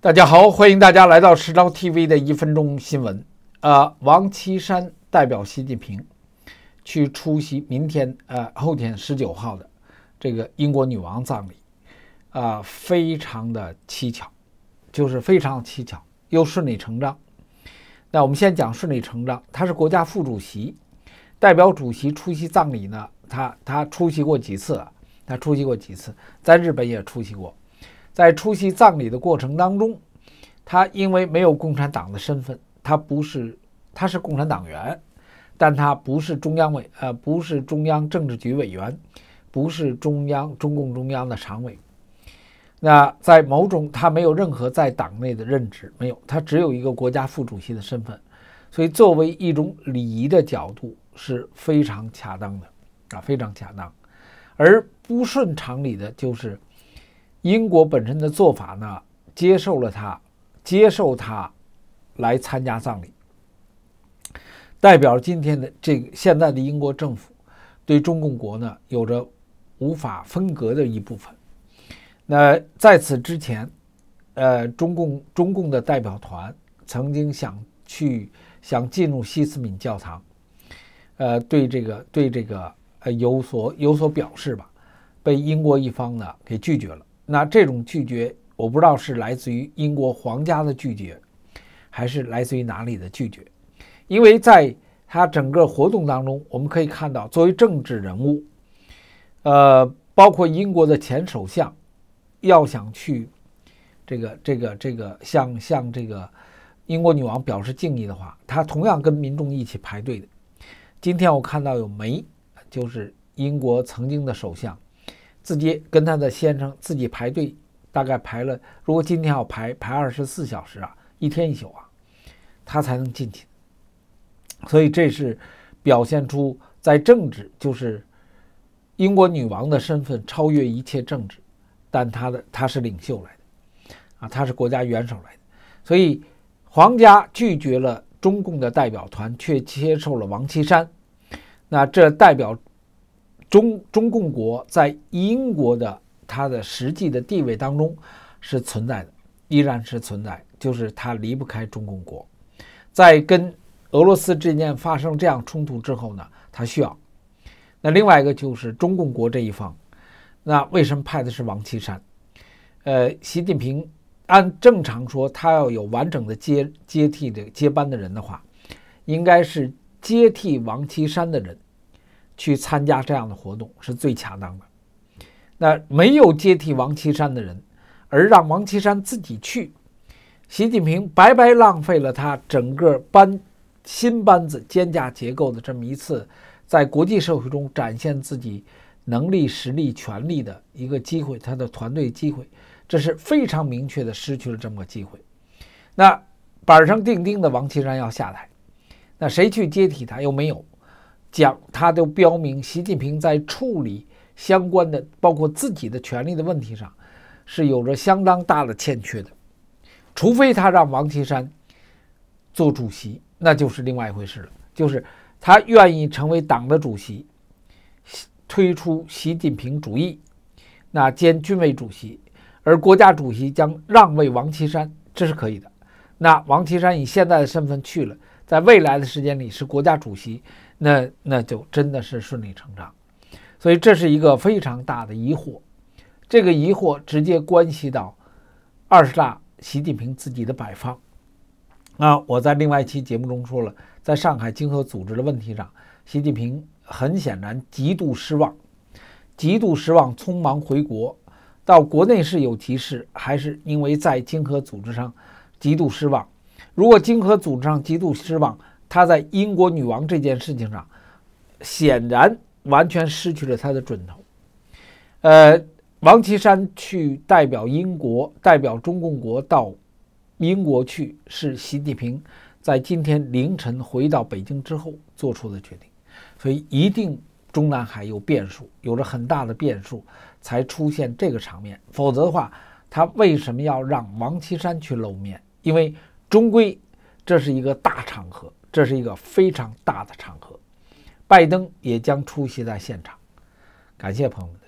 大家好，欢迎大家来到时昭 TV 的一分钟新闻。呃，王岐山代表习近平去出席明天呃后天十九号的这个英国女王葬礼，啊，非常的蹊跷，就是非常蹊跷又顺理成章。那我们先讲顺理成章，他是国家副主席，代表主席出席葬礼呢，他他出席过几次啊？他出席过几次？在日本也出席过。在出席葬礼的过程当中，他因为没有共产党的身份，他不是他是共产党员，但他不是中央委呃不是中央政治局委员，不是中央中共中央的常委。那在某种他没有任何在党内的任职，没有他只有一个国家副主席的身份，所以作为一种礼仪的角度是非常恰当的啊，非常恰当，而不顺常理的就是。英国本身的做法呢，接受了他，接受他来参加葬礼，代表今天的这个现在的英国政府对中共国呢有着无法分割的一部分。那在此之前，呃，中共中共的代表团曾经想去想进入西斯敏教堂，呃，对这个对这个呃有所有所表示吧，被英国一方呢给拒绝了。那这种拒绝，我不知道是来自于英国皇家的拒绝，还是来自于哪里的拒绝？因为在他整个活动当中，我们可以看到，作为政治人物，呃，包括英国的前首相，要想去这个、这个、这个，向向这个英国女王表示敬意的话，他同样跟民众一起排队的。今天我看到有梅，就是英国曾经的首相。自己跟他的先生自己排队，大概排了。如果今天要排排二十四小时啊，一天一宿啊，他才能进去。所以这是表现出在政治，就是英国女王的身份超越一切政治。但她的她是领袖来的啊，她是国家元首来的。所以皇家拒绝了中共的代表团，却接受了王岐山。那这代表。中中共国在英国的它的实际的地位当中是存在的，依然是存在，就是它离不开中共国。在跟俄罗斯之间发生这样冲突之后呢，它需要。那另外一个就是中共国这一方，那为什么派的是王岐山？呃，习近平按正常说，他要有完整的接接替的接班的人的话，应该是接替王岐山的人。去参加这样的活动是最恰当的。那没有接替王岐山的人，而让王岐山自己去，习近平白白浪费了他整个班新班子肩架结构的这么一次在国际社会中展现自己能力、实力、权力的一个机会，他的团队机会，这是非常明确的失去了这么个机会。那板上钉钉的王岐山要下台，那谁去接替他又没有。讲他都标明，习近平在处理相关的包括自己的权利的问题上，是有着相当大的欠缺的。除非他让王岐山做主席，那就是另外一回事了。就是他愿意成为党的主席，推出习近平主义，那兼军委主席，而国家主席将让位王岐山，这是可以的。那王岐山以现在的身份去了，在未来的时间里是国家主席。那那就真的是顺理成章，所以这是一个非常大的疑惑，这个疑惑直接关系到二十大习近平自己的摆放。那我在另外一期节目中说了，在上海经合组织的问题上，习近平很显然极度失望，极度失望，匆忙回国。到国内是有急事，还是因为在经合组织上极度失望？如果经合组织上极度失望，他在英国女王这件事情上，显然完全失去了他的准头。呃，王岐山去代表英国、代表中共国到英国去，是习近平在今天凌晨回到北京之后做出的决定。所以，一定中南海有变数，有着很大的变数，才出现这个场面。否则的话，他为什么要让王岐山去露面？因为终归这是一个大场合。这是一个非常大的场合，拜登也将出席在现场。感谢朋友们。